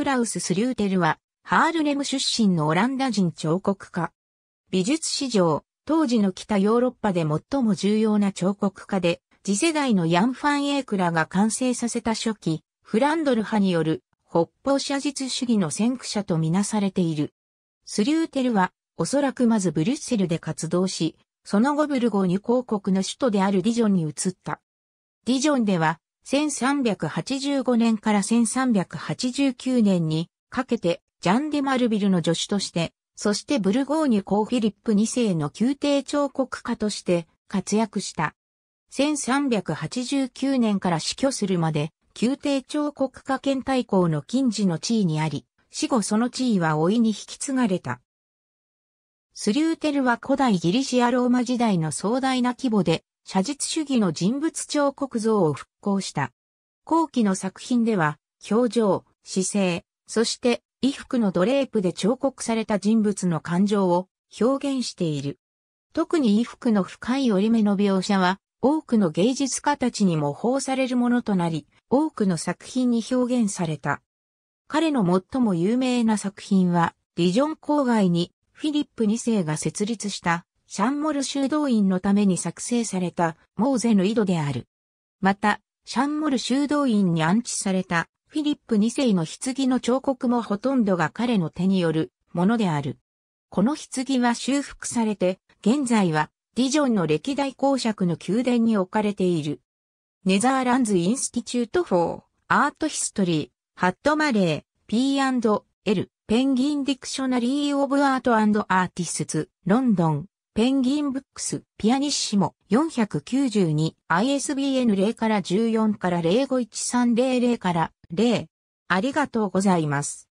クラウス・スリューテルは、ハールレム出身のオランダ人彫刻家。美術史上、当時の北ヨーロッパで最も重要な彫刻家で、次世代のヤン・ファン・エークラが完成させた初期、フランドル派による北方写実主義の先駆者とみなされている。スリューテルは、おそらくまずブリュッセルで活動し、その後ブルゴーニュ公国の首都であるディジョンに移った。ディジョンでは、1385年から1389年にかけてジャンデ・マルビルの助手として、そしてブルゴーニュ公フィリップ2世の宮廷彫刻家として活躍した。1389年から死去するまで、宮廷彫刻家圏。大公の近似の地位にあり、死後その地位は老いに引き継がれた。スリューテルは古代ギリシアローマ時代の壮大な規模で写実主義の人物彫刻像を復興した。後期の作品では、表情、姿勢、そして衣服のドレープで彫刻された人物の感情を表現している。特に衣服の深い折り目の描写は、多くの芸術家たちに模倣されるものとなり、多くの作品に表現された。彼の最も有名な作品は、リジョン郊外にフィリップ2世が設立したシャンモル修道院のために作成されたモーゼの井戸である。また、シャンモル修道院に安置されたフィリップ2世の棺の彫刻もほとんどが彼の手によるものである。この棺は修復されて、現在はディジョンの歴代公爵の宮殿に置かれている。ネザーランズ・インスティチュート・フォー・アート・ヒストリー、ハット・マレー、P&L、ペンギン・ディクショナリー・オブ・アート・アーティスツ、ロンドン。ペンギンブックス、ピアニッシモ、492、ISBN 0から14から051300から0。ありがとうございます。